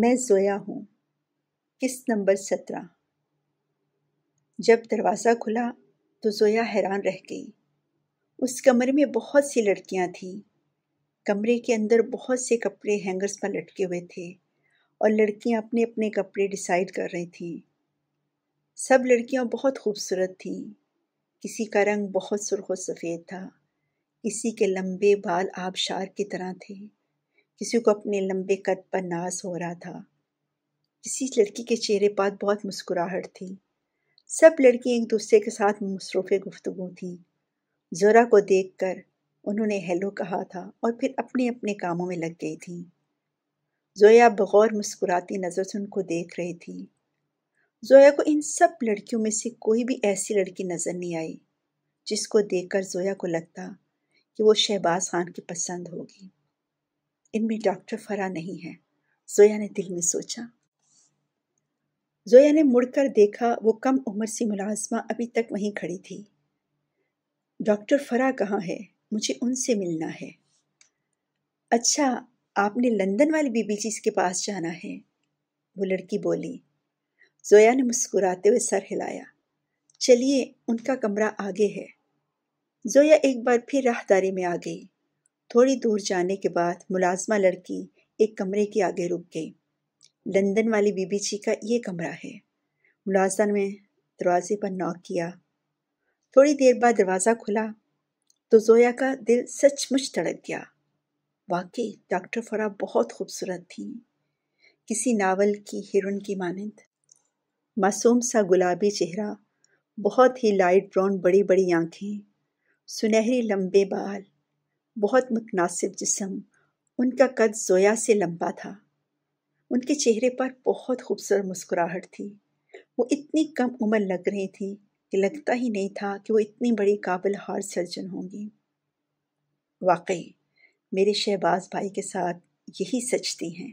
मैं जोया हूँ किस्त नंबर सत्रह जब दरवाज़ा खुला तो जोया हैरान रह गई उस कमरे में बहुत सी लड़कियाँ थीं कमरे के अंदर बहुत से कपड़े हैंगर्स पर लटके हुए थे और लड़कियाँ अपने अपने कपड़े डिसाइड कर रही थीं सब लड़कियाँ बहुत खूबसूरत थीं किसी का रंग बहुत सुर्ख सफ़ेद था किसी के लंबे बाल आबशार की तरह थे किसी को अपने लंबे कद पर नाज हो रहा था किसी लड़की के चेहरे पर बहुत मुस्कुराहट थी सब लड़की एक दूसरे के साथ मसरूफ़ गुफ्तु थीं जोरा को देख कर उन्होंने हेलो कहा था और फिर अपने अपने कामों में लग गई थी जोया बगौर मुस्कुराती नज़र से उनको देख रही थी जोया को इन सब लड़कियों में से कोई भी ऐसी लड़की नज़र नहीं आई जिसको देखकर जोया को लगता कि वो शहबाज खान की पसंद होगी इनमें डॉक्टर फरा नहीं है जोया ने दिल में सोचा जोया ने मुड़कर देखा वो कम उम्र सी मुलाजमा अभी तक वहीं खड़ी थी डॉक्टर फरा कहाँ है मुझे उनसे मिलना है अच्छा आपने लंदन वाली बीबी जी के पास जाना है वो लड़की बोली जोया ने मुस्कुराते हुए सर हिलाया चलिए उनका कमरा आगे है जोया एक बार फिर राहदारी में आ गई थोड़ी दूर जाने के बाद मुलाजमा लड़की एक कमरे के आगे रुक गई लंदन वाली बीबी जी का ये कमरा है मुलाजमा ने दरवाजे पर नॉक किया थोड़ी देर बाद दरवाज़ा खुला तो जोया का दिल सचमुच धड़क गया वाकई डॉक्टर फरा बहुत खूबसूरत थी किसी नावल की हिरन की मानंद मासूम सा गुलाबी चेहरा बहुत ही लाइट ब्राउन बड़ी बड़ी आँखें सुनहरी लंबे बाल बहुत मुतनासिब जिसम उनका कद जोया से लंबा था उनके चेहरे पर बहुत खूबसूरत मुस्कुराहट थी वो इतनी कम उम्र लग रही थी कि लगता ही नहीं था कि वो इतनी बड़ी काबिल हार सर्जन होंगी वाकई मेरे शहबाज भाई के साथ यही सचती हैं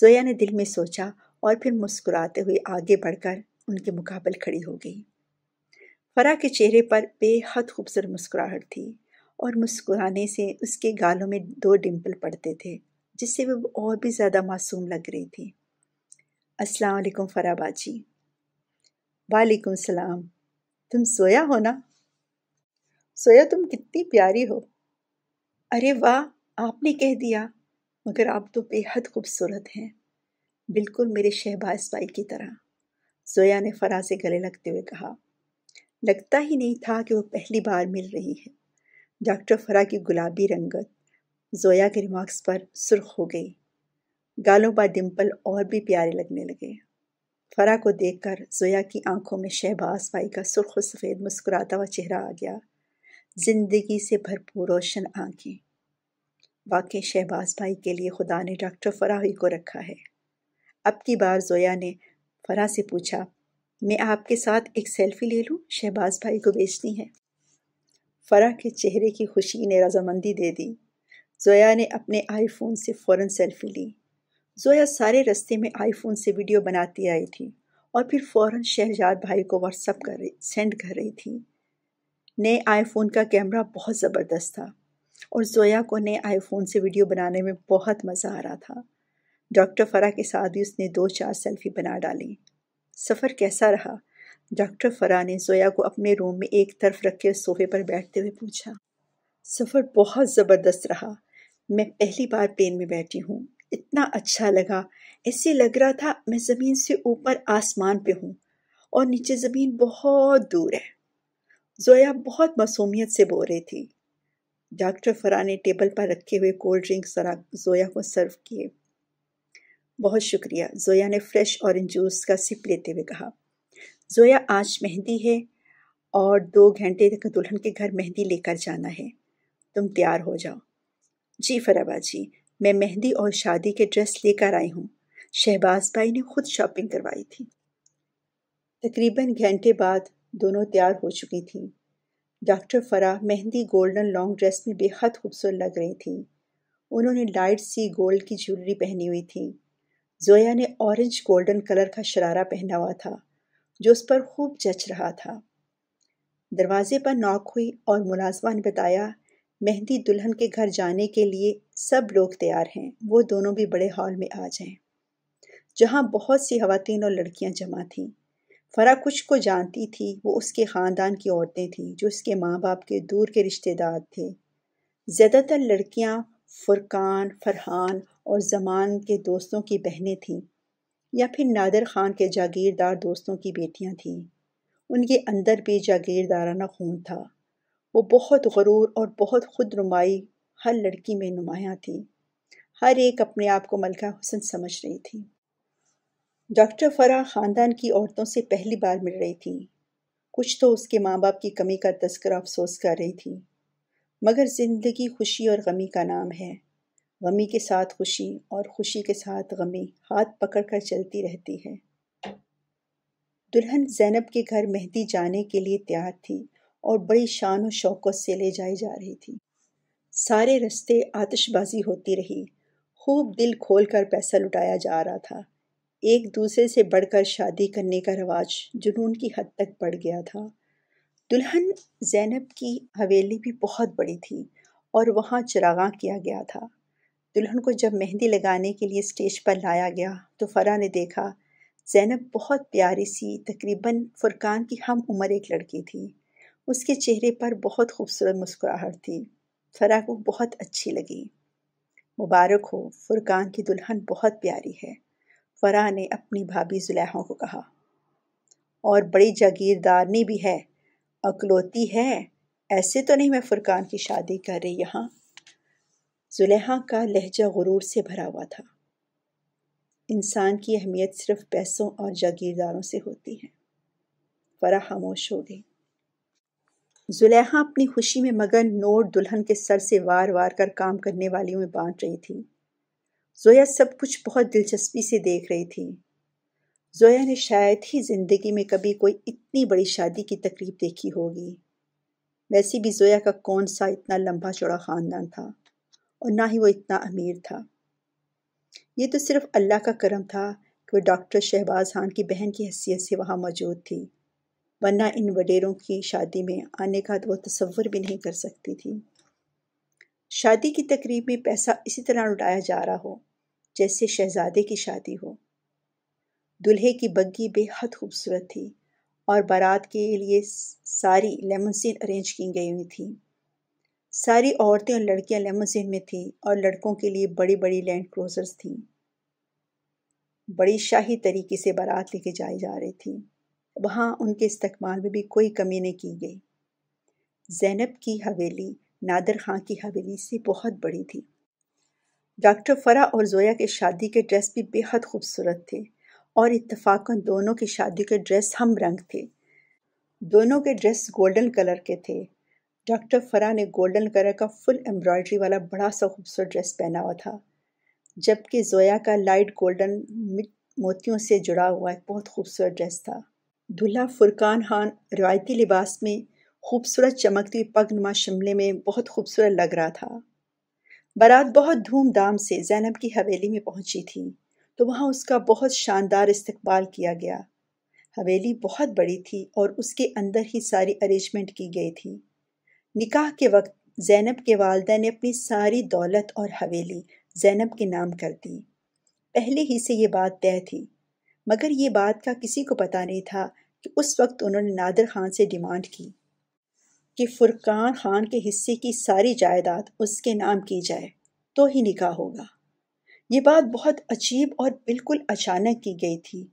जोया ने दिल में सोचा और फिर मुस्कुराते हुए आगे बढ़कर उनके मुकाबल खड़ी हो गई फरा के चेहरे पर बेहद खूबसूरत मुस्कुराहट थी और मुस्कुराने से उसके गालों में दो डिम्पल पड़ते थे जिससे वह और भी ज़्यादा मासूम लग रही थी अस्सलाम वालेकुम फराबा जी वालेकुम सलाम तुम सोया हो ना सोया तुम कितनी प्यारी हो अरे वाह आपने कह दिया मगर आप तो बेहद खूबसूरत हैं बिल्कुल मेरे शहबाज भाई की तरह जोया ने फरा से गले लगते हुए कहा लगता ही नहीं था कि वो पहली बार मिल रही है डॉक्टर फरा की गुलाबी रंगत जोया के रिमार्क्स पर सुर्ख हो गई गालों पर डिम्पल और भी प्यारे लगने लगे फरा को देखकर जोया की आंखों में शहबाज भाई का सुर्ख सफ़ेद मुस्कुराता हुआ चेहरा आ गया ज़िंदगी से भरपूर रोशन आंखें वाकई शहबाज भाई के लिए खुदा ने डॉक्टर फराही को रखा है अब की बार जोया ने फरा से पूछा मैं आपके साथ एक सेल्फ़ी ले लूँ शहबाज भाई को बेचनी है फरा के चेहरे की खुशी ने रजामंदी दे दी जोया ने अपने आईफोन से फ़ौर सेल्फ़ी ली जोया सारे रस्ते में आईफोन से वीडियो बनाती आई थी और फिर फ़ौर शहजाद भाई को व्हाट्सअप कर रही सेंड कर रही थी नए आईफोन का कैमरा बहुत ज़बरदस्त था और जोया को नए आईफोन से वीडियो बनाने में बहुत मज़ा आ रहा था डॉक्टर फरा के साथ भी उसने दो चार सेल्फ़ी बना डाली सफ़र कैसा रहा डॉक्टर फरा ने जोया को अपने रूम में एक तरफ रखे सोफे पर बैठते हुए पूछा सफ़र बहुत ज़बरदस्त रहा मैं पहली बार प्लेन में बैठी हूँ इतना अच्छा लगा ऐसे लग रहा था मैं ज़मीन से ऊपर आसमान पे हूँ और नीचे ज़मीन बहुत दूर है जोया बहुत मासूमियत से बोल रही थी डॉक्टर फरा ने टेबल पर रखे हुए कोल्ड सरा जोया को सर्व किए बहुत शुक्रिया जोया ने फ्रेश ऑरेंज जूस का सिप लेते हुए कहा ज़ोया आज मेहंदी है और दो घंटे तक दुल्हन के घर मेहंदी लेकर जाना है तुम तैयार हो जाओ जी फराबा जी मैं मेहंदी और शादी के ड्रेस लेकर आई हूँ शहबाज भाई ने खुद शॉपिंग करवाई थी तकरीबन घंटे बाद दोनों तैयार हो चुकी थीं doctor Farah Mehndi golden long dress में बेहद खूबसूरत लग रही थी उन्होंने लाइट सी गोल्ड की ज्वेलरी पहनी हुई थी जोया ने ऑरेंज गोल्डन कलर का शरारा पहना हुआ था जो उस पर खूब जच रहा था दरवाजे पर नॉक हुई और मुलाजमा ने बताया मेहंदी दुल्हन के घर जाने के लिए सब लोग तैयार हैं वो दोनों भी बड़े हॉल में आ जाएं जहाँ बहुत सी खातन और लड़कियाँ जमा थीं फरा कुछ को जानती थी वो उसके ख़ानदान की औरतें थीं जो उसके माँ बाप के दूर के रिश्तेदार थे ज़्यादातर लड़कियाँ फुरकान फरहान और जमान के दोस्तों की बहनें थीं या फिर नादर खान के जागीरदार दोस्तों की बेटियां थीं उनके अंदर भी जागीरदाराना खून था वो बहुत गरूर और बहुत खुद नुमाई हर लड़की में नुमायाँ थी हर एक अपने आप को मलका हुसन समझ रही थी डॉक्टर फराह ख़ानदान की औरतों से पहली बार मिल रही थी कुछ तो उसके माँ बाप की कमी का तस्कर अफसोस कर रही थी मगर ज़िंदगी खुशी और गमी का नाम है गमी के साथ खुशी और खुशी के साथ गमी हाथ पकड़ कर चलती रहती है दुल्हन जैनब के घर मेहंदी जाने के लिए तैयार थी और बड़ी शान और शौकत से ले जाई जा रही थी सारे रस्ते आतिशबाजी होती रही खूब दिल खोल कर पैसा लुटाया जा रहा था एक दूसरे से बढ़कर शादी करने का रवाज जुनून की हद तक बढ़ गया था दुल्हन जैनब की हवेली भी बहुत बड़ी थी और वहाँ चरागा किया गया था दुल्हन को जब मेहंदी लगाने के लिए स्टेज पर लाया गया तो फ़रा ने देखा जैनब बहुत प्यारी सी तकरीबन फुरकान की हम उम्र एक लड़की थी उसके चेहरे पर बहुत खूबसूरत मुस्कुराहट थी फरा को बहुत अच्छी लगी मुबारक हो फुरकान की दुल्हन बहुत प्यारी है फरा ने अपनी भाभी जुलेहों को कहा और बड़ी जागीरदारनी भी है अकलौती है ऐसे तो नहीं मैं फुरकान की शादी कर रही यहाँ जुलेहा का लहजा गुरूर से भरा हुआ था इंसान की अहमियत सिर्फ पैसों और जागीरदारों से होती है फरा खामोश हो गई जुलेहा अपनी खुशी में मगन नोट दुल्हन के सर से वार वार कर काम करने वालियों में बांट रही थी जोया सब कुछ बहुत दिलचस्पी से देख रही थी जोया ने शायद ही जिंदगी में कभी कोई इतनी बड़ी शादी की तकलीफ देखी होगी वैसे भी जोया का कौन सा इतना लंबा चौड़ा ख़ानदान था और ना ही वो इतना अमीर था ये तो सिर्फ अल्लाह का करम था कि वह डॉक्टर शहबाज खान की बहन की हैसियत से वहाँ मौजूद थी वरना इन वडेरों की शादी में आने का तो वो तस्वर भी नहीं कर सकती थी शादी की तकरीब में पैसा इसी तरह लुटाया जा रहा हो जैसे शहजादे की शादी हो दुल्हे की बग्गी बेहद खूबसूरत थी और बारात के लिए सारी लेमन सीन अरेंज की गई हुई थी सारी औरतें और लड़कियां लेमोजिन में थीं और लड़कों के लिए बड़ी बड़ी लैंड क्रोजर्स थीं बड़ी शाही तरीके से बारात लेके जाई जा रही थी वहाँ उनके इस्तेमाल में भी कोई कमी नहीं की गई जैनब की हवेली नादर खां की हवेली से बहुत बड़ी थी डॉक्टर फरा और जोया के शादी के ड्रेस भी बेहद खूबसूरत थे और इतफाकन दोनों की शादी के ड्रेस हम रंग थे दोनों के ड्रेस गोल्डन कलर के थे डॉक्टर फरा ने गोल्डन कलर का फुल एम्ब्रॉयडरी वाला बड़ा सा खूबसूरत ड्रेस पहना हुआ था जबकि जोया का लाइट गोल्डन मोतियों से जुड़ा हुआ एक बहुत खूबसूरत ड्रेस था दुल्हा फुरकान खान रवायती लिबास में खूबसूरत चमकती पगनुमा शिमले में बहुत खूबसूरत लग रहा था बारात बहुत धूमधाम से जैनब की हवेली में पहुंची थी तो वहाँ उसका बहुत शानदार इस्तकबाल किया गया हवेली बहुत बड़ी थी और उसके अंदर ही सारी अरेंजमेंट की गई थी निकाह के वक्त जैनब के वालदा ने अपनी सारी दौलत और हवेली जैनब के नाम कर दी पहले ही से ये बात तय थी मगर ये बात का किसी को पता नहीं था कि उस वक्त उन्होंने नादर खान से डिमांड की कि फुरकान खान के हिस्से की सारी जायदाद उसके नाम की जाए तो ही निकाह होगा ये बात बहुत अजीब और बिल्कुल अचानक की गई थी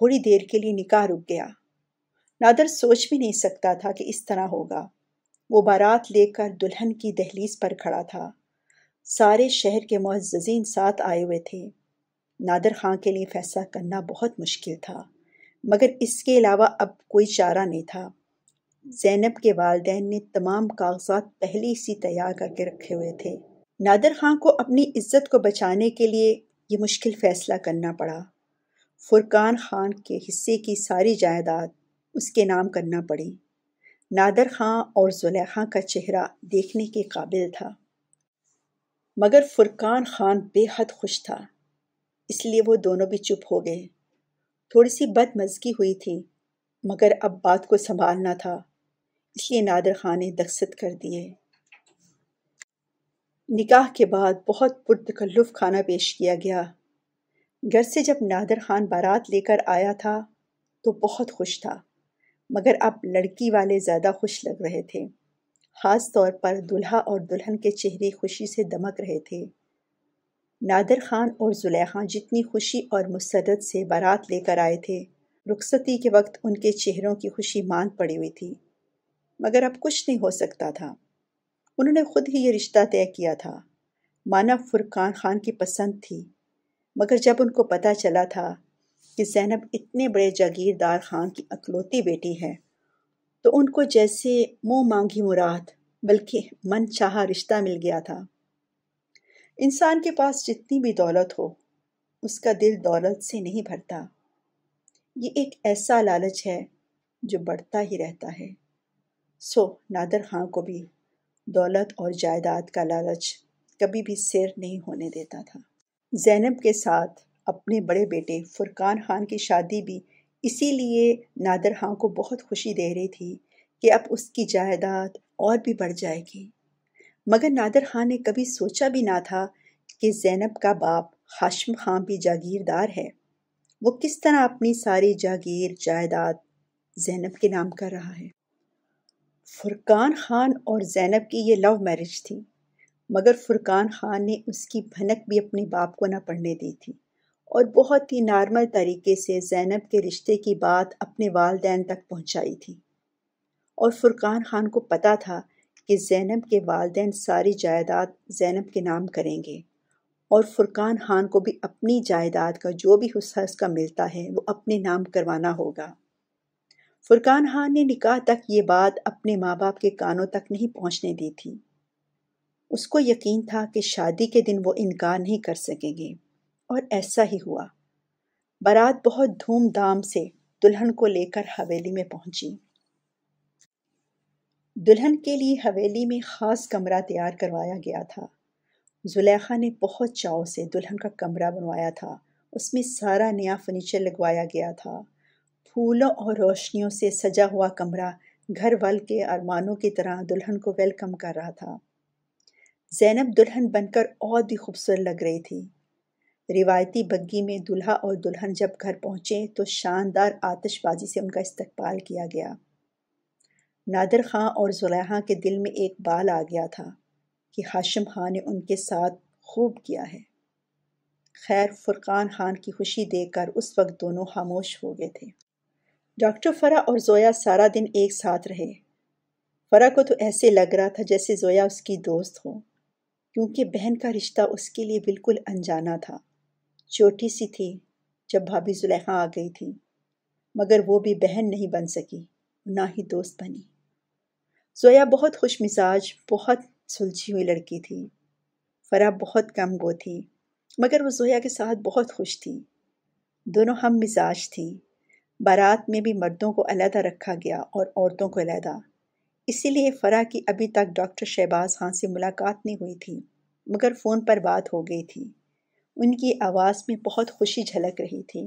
थोड़ी देर के लिए निकाह रुक गया नादर सोच भी नहीं सकता था कि इस तरह होगा वो बारात लेकर दुल्हन की दहलीज पर खड़ा था सारे शहर के मुआजीन साथ आए हुए थे नादर खां के लिए फैसला करना बहुत मुश्किल था मगर इसके अलावा अब कोई चारा नहीं था जैनब के वालदेन ने तमाम कागजात पहले सी तैयार करके रखे हुए थे नादर खां को अपनी इज्जत को बचाने के लिए ये मुश्किल फ़ैसला करना पड़ा फुरकान खान के हिस्से की सारी जायदाद उसके नाम करना पड़ी नादर खां और जुलेखा का चेहरा देखने के काबिल था मगर फुरकान खान बेहद खुश था इसलिए वो दोनों भी चुप हो गए थोड़ी सी बदमजगी हुई थी मगर अब बात को संभालना था इसलिए नादर खान ने दस्तखत कर दिए निकाह के बाद बहुत पुरतकल्लुफ़ खाना पेश किया गया घर से जब नादर खान बारात लेकर आया था तो बहुत खुश था मगर अब लड़की वाले ज़्यादा खुश लग रहे थे ख़ास तौर पर दुल्हा और दुल्हन के चेहरे खुशी से दमक रहे थे नादर खान और जुलेखा जितनी खुशी और मुसरत से बारात लेकर आए थे रुखसती के वक्त उनके चेहरों की खुशी मान पड़ी हुई थी मगर अब कुछ नहीं हो सकता था उन्होंने खुद ही ये रिश्ता तय किया था माना फुरकान खान की पसंद थी मगर जब उनको पता चला था कि जैनब इतने बड़े जागीरदार खान की अकलौती बेटी है तो उनको जैसे मुँह मांगी मुराद बल्कि मन चाह रिश्ता मिल गया था इंसान के पास जितनी भी दौलत हो उसका दिल दौलत से नहीं भरता ये एक ऐसा लालच है जो बढ़ता ही रहता है सो नादर खां को भी दौलत और जायदाद का लालच कभी भी सिर नहीं होने देता था जैनब के साथ अपने बड़े बेटे फुरकान खान की शादी भी इसीलिए नादर खां को बहुत खुशी दे रही थी कि अब उसकी जायदाद और भी बढ़ जाएगी मगर नादर खां ने कभी सोचा भी ना था कि जैनब का बाप हाशम खां भी जागीरदार है वो किस तरह अपनी सारी जागीर जायदाद जैनब के नाम कर रहा है फुरकान खान और जैनब की ये लव मैरिज थी मगर फुरकान खान ने उसकी भनक भी अपने बाप को ना पढ़ने दी थी और बहुत ही नॉर्मल तरीके से जैनब के रिश्ते की बात अपने वालदेन तक पहुंचाई थी और फुरकान खान को पता था कि जैनब के वालदेन सारी जायदाद जैनब के नाम करेंगे और फुरकान खान को भी अपनी जायदाद का जो भी हिस्सा उसका मिलता है वो अपने नाम करवाना होगा फुरकान खान ने निकाह तक ये बात अपने माँ बाप के कानों तक नहीं पहुँचने दी थी उसको यकीन था कि शादी के दिन वो इनकार नहीं कर सकेंगे और ऐसा ही हुआ बारात बहुत धूमधाम से दुल्हन को लेकर हवेली में पहुंची दुल्हन के लिए हवेली में ख़ास कमरा तैयार करवाया गया था जुलेखा ने बहुत चाव से दुल्हन का कमरा बनवाया था उसमें सारा नया फर्नीचर लगवाया गया था फूलों और रोशनियों से सजा हुआ कमरा घर वाल के अरमानों की तरह दुल्हन को वेलकम कर रहा था जैनब दुल्हन बनकर और भी खूबसूरत लग रही थी रिवायती बग्गी में दुल्हा और दुल्हन जब घर पहुंचे तो शानदार आतिशबाजी से उनका इस्तकबाल किया गया नादर खां और जुलेहा के दिल में एक बाल आ गया था कि हाशिम खां ने उनके साथ खूब किया है खैर फुरकान खान की खुशी देखकर उस वक्त दोनों खामोश हो गए थे डॉक्टर फ़रा और जोया सारा दिन एक साथ रहे फ़रा को तो ऐसे लग रहा था जैसे जोया उसकी दोस्त हो क्योंकि बहन का रिश्ता उसके लिए बिल्कुल अनजाना था छोटी सी थी जब भाभी जुलेखा आ गई थी मगर वो भी बहन नहीं बन सकी ना ही दोस्त बनी जोया बहुत खुश मिजाज बहुत सुलझी हुई लड़की थी फरा बहुत कम गो थी मगर वो जोया के साथ बहुत खुश थी दोनों हम मिजाज थी बारात में भी मर्दों को अलहदा रखा गया और औरतों को अलहदा इसीलिए फ़रा की अभी तक डॉक्टर शहबाज खान से मुलाकात नहीं हुई थी मगर फ़ोन पर बात हो गई थी उनकी आवाज़ में बहुत खुशी झलक रही थी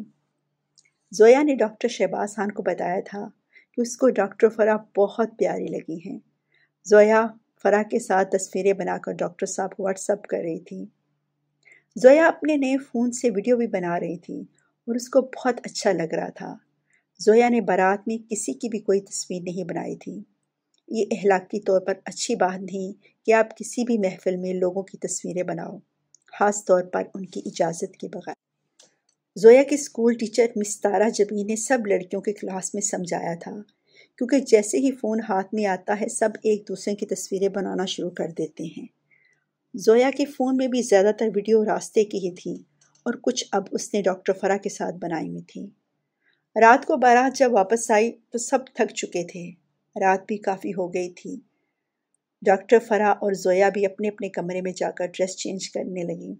जोया ने डॉक्टर शहबाज खान को बताया था कि उसको डॉक्टर फ़रा बहुत प्यारी लगी हैं जोया फ़रा के साथ तस्वीरें बनाकर डॉक्टर साहब को व्हाट्सअप कर रही थी जोया अपने नए फ़ोन से वीडियो भी बना रही थी और उसको बहुत अच्छा लग रहा था जोया ने बारात में किसी की भी कोई तस्वीर नहीं बनाई थी ये अहलाकी तौर पर अच्छी बात नहीं कि आप किसी भी महफिल में लोगों की तस्वीरें बनाओ ख़ास तौर पर उनकी इजाज़त के बगैर जोया के स्कूल टीचर मिस तारा जबी ने सब लड़कियों के क्लास में समझाया था क्योंकि जैसे ही फ़ोन हाथ में आता है सब एक दूसरे की तस्वीरें बनाना शुरू कर देते हैं जोया के फ़ोन में भी ज़्यादातर वीडियो रास्ते की ही थी और कुछ अब उसने डॉक्टर फरा के साथ बनाई हुई थी रात को बारात जब वापस आई तो सब थक चुके थे रात भी काफ़ी हो गई थी डॉक्टर फरा और जोया भी अपने अपने कमरे में जाकर ड्रेस चेंज करने लगीं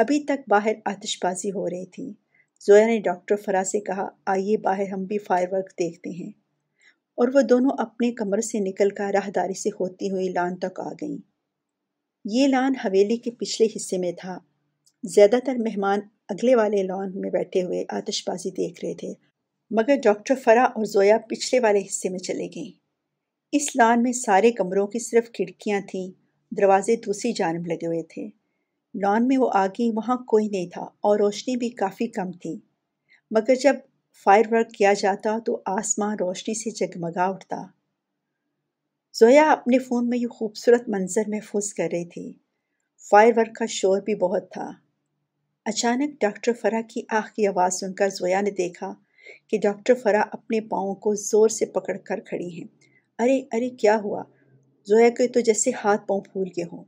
अभी तक बाहर आतिशबाजी हो रही थी जोया ने डॉक्टर फरा से कहा आइए बाहर हम भी फायर देखते हैं और वह दोनों अपने कमर से निकल कर राहदारी से होती हुई लान तक आ गईं ये लान हवेली के पिछले हिस्से में था ज़्यादातर मेहमान अगले वाले लॉन में बैठे हुए आतिशबाजी देख रहे थे मगर डॉक्टर फरा और जोया पिछले वाले हिस्से में चले गईं इस लान में सारे कमरों की सिर्फ खिड़कियां थीं दरवाजे दूसरी जानब लगे हुए थे लॉन में वो आ गई वहाँ कोई नहीं था और रोशनी भी काफ़ी कम थी मगर जब फायर वर्क किया जाता तो आसमान रोशनी से जगमगा उठता जोया अपने फ़ोन में ये खूबसूरत मंजर महफूज कर रही थी फायर वर्क का शोर भी बहुत था अचानक डॉक्टर फरा की आँख की आवाज़ सुनकर जोया ने देखा कि डॉक्टर फरा अपने पाँव को ज़ोर से पकड़ कर खड़ी हैं अरे अरे क्या हुआ जोया के तो जैसे हाथ पाँव फूल के हों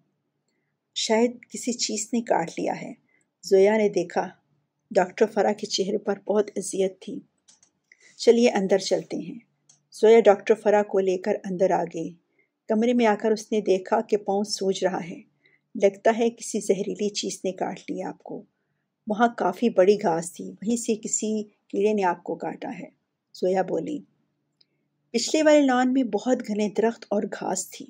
शायद किसी चीज़ ने काट लिया है जोया ने देखा डॉक्टर फरा के चेहरे पर बहुत अजियत थी चलिए अंदर चलते हैं जोया डॉक्टर फरा को लेकर अंदर आ गई कमरे में आकर उसने देखा कि पाँव सूज रहा है लगता है किसी जहरीली चीज़ ने काट लिया आपको वहाँ काफ़ी बड़ी घास थी वहीं से किसी कीड़े ने आपको काटा है जोया बोली पिछले वाले लॉन में बहुत घने दरख्त और घास थी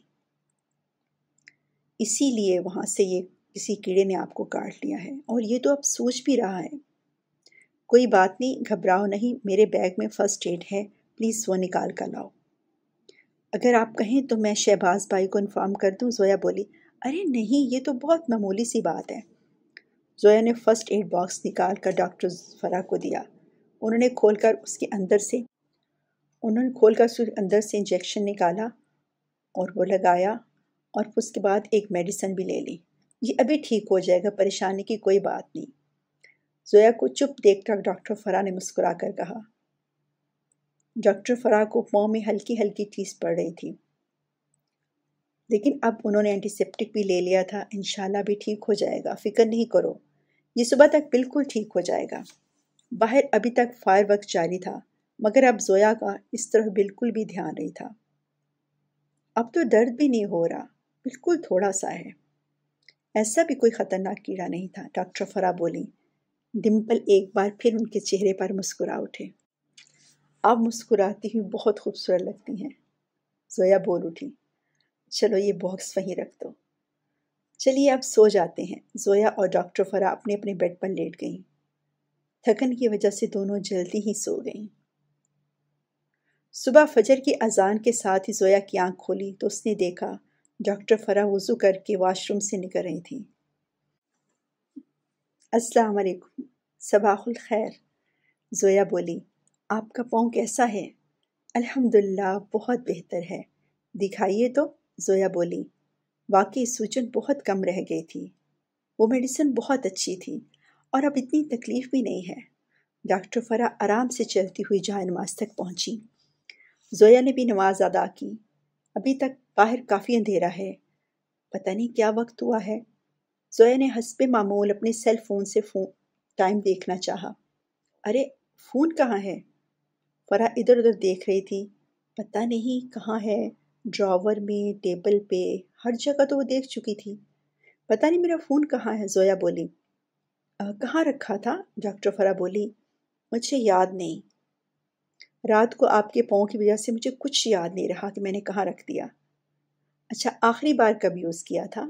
इसीलिए वहाँ से ये किसी कीड़े ने आपको काट लिया है और ये तो अब सोच भी रहा है कोई बात नहीं घबराओ नहीं मेरे बैग में फ़र्स्ट एड है प्लीज़ वो निकाल कर लाओ अगर आप कहें तो मैं शहबाज भाई को इन्फॉर्म कर दूं जोया बोली अरे नहीं ये तो बहुत मामूली सी बात है जोया ने फ़र्स्ट एड बॉक्स निकाल कर डॉक्टर फरा को दिया उन्होंने खोलकर उसके अंदर से उन्होंने खोल कर अंदर से इंजेक्शन निकाला और वो लगाया और उसके बाद एक मेडिसन भी ले ली ये अभी ठीक हो जाएगा परेशानी की कोई बात नहीं जोया को चुप देखकर डॉक्टर फरा ने मुस्कुरा कर कहा डॉक्टर फरा को पाँव में हल्की हल्की चीज पड़ रही थी लेकिन अब उन्होंने एंटीसेप्टिक भी ले लिया था इन भी ठीक हो जाएगा फिक्र नहीं करो ये सुबह तक बिल्कुल ठीक हो जाएगा बाहर अभी तक फायर वर्क जारी था मगर अब जोया का इस तरह बिल्कुल भी ध्यान नहीं था अब तो दर्द भी नहीं हो रहा बिल्कुल थोड़ा सा है ऐसा भी कोई ख़तरनाक कीड़ा नहीं था डॉक्टर फरा बोली डिम्पल एक बार फिर उनके चेहरे पर मुस्कुरा उठे अब मुस्कुराती हुई बहुत खूबसूरत लगती हैं जोया बोल उठी चलो ये बॉक्स वहीं रख दो चलिए अब सो जाते हैं जोया और डॉक्टर फरा अपने अपने बेड पर लेट गईं थकन की वजह से दोनों जल्दी ही सो गईं सुबह फजर की अजान के साथ ही जोया की आंख खोली तो उसने देखा डॉक्टर फरा वज़ू करके वाशरूम से निकल रही थी अस्सलाम वालेकुम सबाहुल खैर जोया बोली आपका पाँव कैसा है अल्हम्दुलिल्लाह बहुत बेहतर है दिखाइए तो जोया बोली वाकई सूजन बहुत कम रह गई थी वो मेडिसिन बहुत अच्छी थी और अब इतनी तकलीफ़ भी नहीं है डॉक्टर फरा आराम से चलती हुई जाए नमाज तक पहुँची जोया ने भी नमाज अदा की अभी तक बाहर काफ़ी अंधेरा है पता नहीं क्या वक्त हुआ है जोया ने हंसपे मामूल अपने सेल फ़ोन से फ़ोन टाइम देखना चाहा अरे फ़ोन कहाँ है फरा इधर उधर देख रही थी पता नहीं कहाँ है ड्रावर में टेबल पे हर जगह तो वो देख चुकी थी पता नहीं मेरा फ़ोन कहाँ है जोया बोली कहाँ रखा था डॉक्टर फरा बोली मुझे याद नहीं रात को आपके पाँव की वजह से मुझे कुछ याद नहीं रहा कि मैंने कहाँ रख दिया अच्छा आखिरी बार कब यूज़ किया था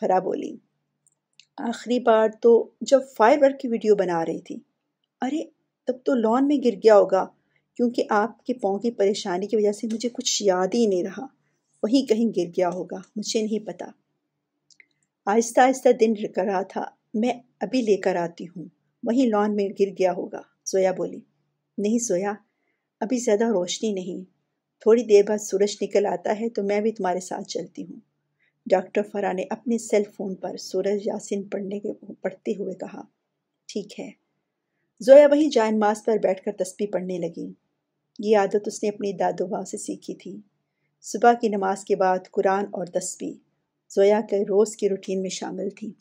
फरा बोली आखिरी बार तो जब फायर वर्क की वीडियो बना रही थी अरे तब तो लॉन में गिर गया होगा क्योंकि आपके पाँव की परेशानी की वजह से मुझे कुछ याद ही नहीं रहा वहीं कहीं गिर गया होगा मुझे नहीं पता आहिस्ता आहिस्ता दिन रहा था मैं अभी लेकर आती हूँ वहीं लॉन में गिर गया होगा जोया बोली नहीं सोया अभी ज़्यादा रोशनी नहीं थोड़ी देर बाद सूरज निकल आता है तो मैं भी तुम्हारे साथ चलती हूँ डॉक्टर फरा ने अपने सेल फ़ोन पर सूरज यासिन पढ़ने के पढ़ते हुए कहा ठीक है जोया वहीं जान मास पर बैठकर तस्बी पढ़ने लगी ये आदत उसने अपनी दादोबा से सीखी थी सुबह की नमाज के बाद कुरान और तस्बी जोया के रोज़ की रूटीन में शामिल थी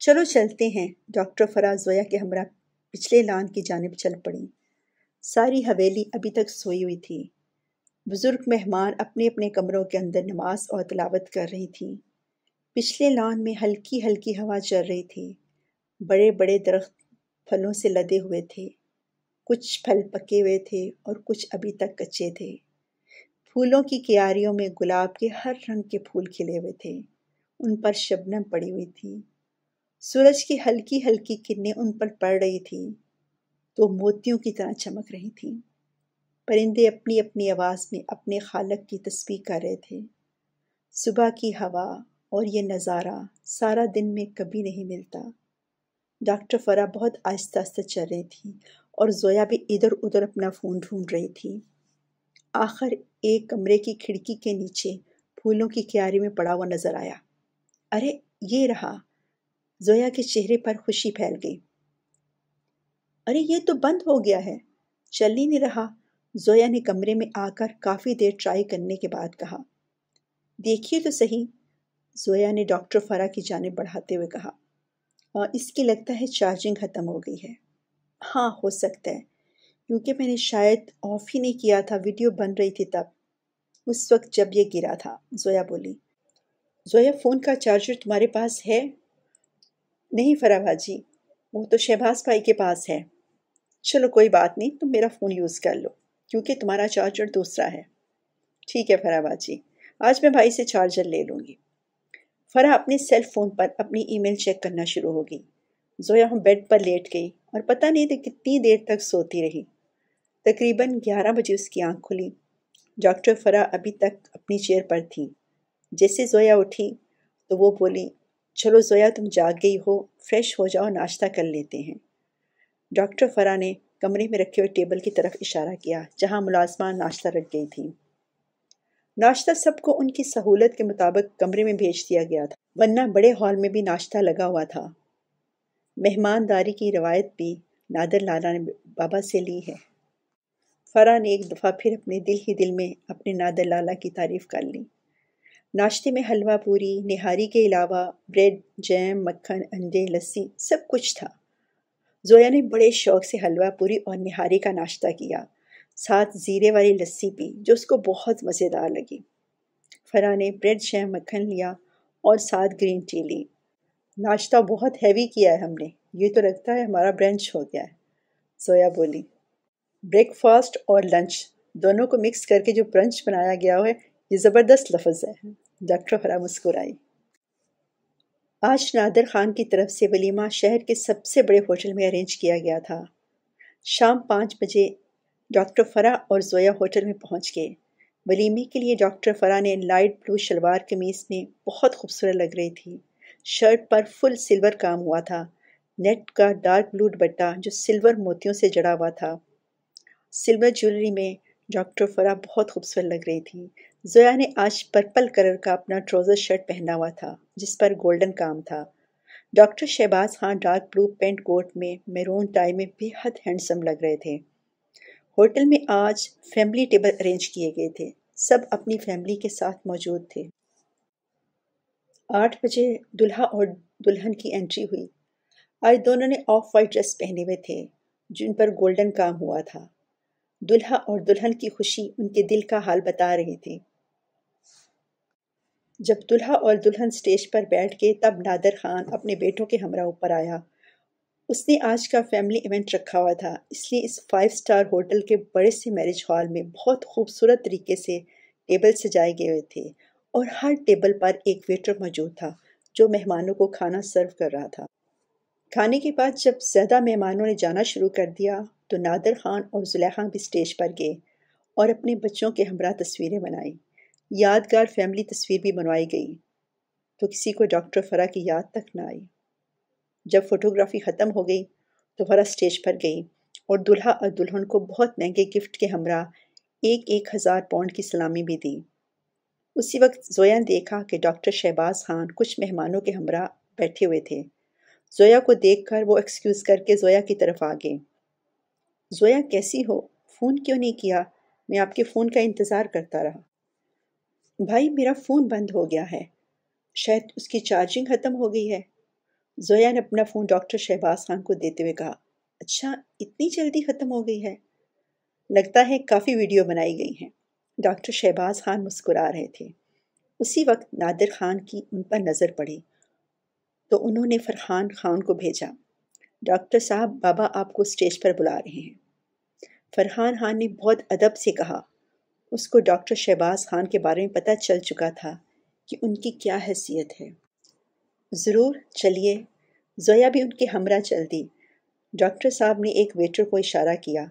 चलो चलते हैं डॉक्टर फरा जोया के हमरा पिछले लान की जानब चल पड़ी सारी हवेली अभी तक सोई हुई थी बुज़ुर्ग मेहमान अपने अपने कमरों के अंदर नमाज और तलावत कर रही थी पिछले लान में हल्की हल्की हवा चल रही थी बड़े बड़े दरख्त फलों से लदे हुए थे कुछ फल पके हुए थे और कुछ अभी तक कच्चे थे फूलों की क्यारियों में गुलाब के हर रंग के फूल खिले हुए थे उन पर शबनम पड़ी हुई थी सूरज की हल्की हल्की किरणें उन पर पड़ रही थी तो मोतियों की तरह चमक रही थी परिंदे अपनी अपनी आवाज़ में अपने खालक की तस्वीर कर रहे थे सुबह की हवा और ये नज़ारा सारा दिन में कभी नहीं मिलता डॉक्टर फरा बहुत आहिस्ता आहिस्ता चल रही थी और जोया भी इधर उधर अपना फ़ोन ढूंढ रही थी आखिर एक कमरे की खिड़की के नीचे फूलों की क्यारी में पड़ा हुआ नज़र आया अरे ये रहा जोया के चेहरे पर खुशी फैल गई अरे ये तो बंद हो गया है चल ही नहीं रहा जोया ने कमरे में आकर काफ़ी देर ट्राई करने के बाद कहा देखिए तो सही जोया ने डॉक्टर फरा की जानब बढ़ाते हुए कहा और इसकी लगता है चार्जिंग ख़त्म हो गई है हाँ हो सकता है क्योंकि मैंने शायद ऑफ ही नहीं किया था वीडियो बन रही थी तब उस वक्त जब ये गिरा था जोया बोली जोया फ़ोन का चार्जर तुम्हारे पास है नहीं फरा भाजी वो तो शहबाज भाई के पास है चलो कोई बात नहीं तुम मेरा फ़ोन यूज़ कर लो क्योंकि तुम्हारा चार्जर दूसरा है ठीक है फरा भाजी आज मैं भाई से चार्जर ले लूँगी फरा अपने सेल फ़ोन पर अपनी ईमेल चेक करना शुरू हो गई जोया हम बेड पर लेट गई और पता नहीं थे कितनी देर तक सोती रही तकरीबन ग्यारह बजे उसकी आंख खुली डॉक्टर फरा अभी तक अपनी चेयर पर थी जैसे जोया उठी तो वो बोली चलो जोया तुम जाग गई हो फ्रेश हो जाओ नाश्ता कर लेते हैं डॉक्टर फरा ने कमरे में रखे हुए टेबल की तरफ इशारा किया जहां मुलाजमा नाश्ता रख गई थी नाश्ता सबको उनकी सहूलत के मुताबिक कमरे में भेज दिया गया था वरना बड़े हॉल में भी नाश्ता लगा हुआ था मेहमानदारी की रवायत भी नादर लाला ने बाबा से ली है फरा ने एक दफ़ा फिर अपने दिल ही दिल में अपने नादर लाला की तारीफ़ कर ली नाश्ते में हलवा पूरी निहारी के अलावा ब्रेड जैम मक्खन अंडे लस्सी सब कुछ था जोया ने बड़े शौक से हलवा पूरी और निहारी का नाश्ता किया साथ ज़ीरे वाली लस्सी पी जो उसको बहुत मज़ेदार लगी फरा ने ब्रेड जैम मक्खन लिया और साथ ग्रीन टी ली नाश्ता बहुत हैवी किया है हमने ये तो लगता है हमारा ब्रंच हो गया है सोया बोली ब्रेकफास्ट और लंच दोनों को मिक्स करके जो ब्रंच बनाया गया है ये ज़बरदस्त लफज है डॉक्टर हरा मुस्कुराई आज नादर खान की तरफ से वलीमा शहर के सबसे बड़े होटल में अरेंज किया गया था शाम पाँच बजे डॉक्टर फरा और जोया होटल में पहुंच गए वलीमे के लिए डॉक्टर फरा ने लाइट ब्लू शलवार कमीज में बहुत खूबसूरत लग रही थी शर्ट पर फुल सिल्वर काम हुआ था नेट का डार्क ब्लू दुपट्टा जो सिल्वर मोतियों से जड़ा हुआ था सिल्वर ज्वेलरी में डॉक्टर फरा बहुत खूबसूरत लग रही थी जोया ने आज पर्पल कलर का अपना ट्राउज़र शर्ट पहना हुआ था जिस पर गोल्डन काम था doctor Shahbaz Khan dark blue pant coat में मेरून टाई में बेहद हैंडसम लग रहे थे होटल में आज फैमिली टेबल अरेंज किए गए थे सब अपनी फैमिली के साथ मौजूद थे आठ बजे दुल्हा और दुल्हन की एंट्री हुई आज दोनों ने ऑफ वाइट ड्रेस पहने हुए थे जिन पर गोल्डन काम हुआ था दुल्हा और दुल्हन की खुशी उनके दिल का हाल बता रही थी जब दुल्हा और दुल्हन स्टेज पर बैठ गए तब नादर खान अपने बेटों के हमरा ऊपर आया उसने आज का फैमिली इवेंट रखा हुआ था इसलिए इस फाइव स्टार होटल के बड़े से मैरिज हॉल में बहुत खूबसूरत तरीके से टेबल सजाए गए हुए थे और हर टेबल पर एक वेटर मौजूद था जो मेहमानों को खाना सर्व कर रहा था खाने के बाद जब ज़्यादा मेहमानों ने जाना शुरू कर दिया तो नादर खान और जुलेखा भी स्टेज पर गए और अपने बच्चों के हमरा तस्वीरें बनाईं यादगार फैमिली तस्वीर भी बनवाई गई तो किसी को डॉक्टर फरा की याद तक ना आई जब फोटोग्राफी ख़त्म हो गई तो फरा स्टेज पर गई और दुल्हा और दुल्हन को बहुत महंगे गिफ्ट के हमरा एक एक हज़ार पौंड की सलामी भी दी उसी वक्त जोया ने देखा कि डॉक्टर शहबाज खान कुछ मेहमानों के हमरा बैठे हुए थे जोया को देखकर वो एक्सक्यूज़ करके जोया की तरफ आ गए जोया कैसी हो फ़ोन क्यों नहीं किया मैं आपके फ़ोन का इंतज़ार करता रहा भाई मेरा फ़ोन बंद हो गया है शायद उसकी चार्जिंग ख़त्म हो गई है जोया ने अपना फ़ोन डॉक्टर शहबाज खान को देते हुए कहा अच्छा इतनी जल्दी ख़त्म हो गई है लगता है काफ़ी वीडियो बनाई गई हैं डॉक्टर शहबाज खान मुस्कुरा रहे थे उसी वक्त नादिर खान की उन पर नज़र पड़ी तो उन्होंने फरहान खान को भेजा डॉक्टर साहब बाबा आपको स्टेज पर बुला रहे हैं फरहान खान ने बहुत अदब से कहा उसको डॉक्टर शहबाज खान के बारे में पता चल चुका था कि उनकी क्या हैसियत है ज़रूर चलिए जोया भी उनके हमरा चल दी डॉक्टर साहब ने एक वेटर को इशारा किया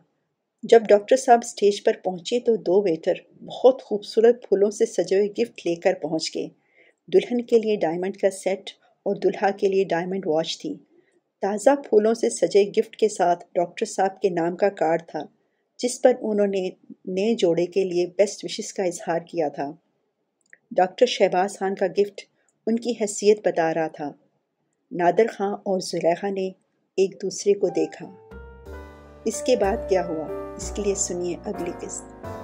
जब डॉक्टर साहब स्टेज पर पहुंचे तो दो वेटर बहुत खूबसूरत फूलों से सजे हुए गिफ्ट लेकर पहुंच गए दुल्हन के लिए डायमंड का सेट और दुल्हा के लिए डायमंड वॉच थी ताज़ा फूलों से सजे गिफ्ट के साथ डॉक्टर साहब के नाम का कार्ड था जिस पर उन्होंने नए जोड़े के लिए बेस्ट विशेष का इजहार किया था डॉक्टर शहबाज खान का गिफ्ट उनकी हैसियत बता रहा था नादर खां और जुलेखा ने एक दूसरे को देखा इसके बाद क्या हुआ इसके लिए सुनिए अगली किस्त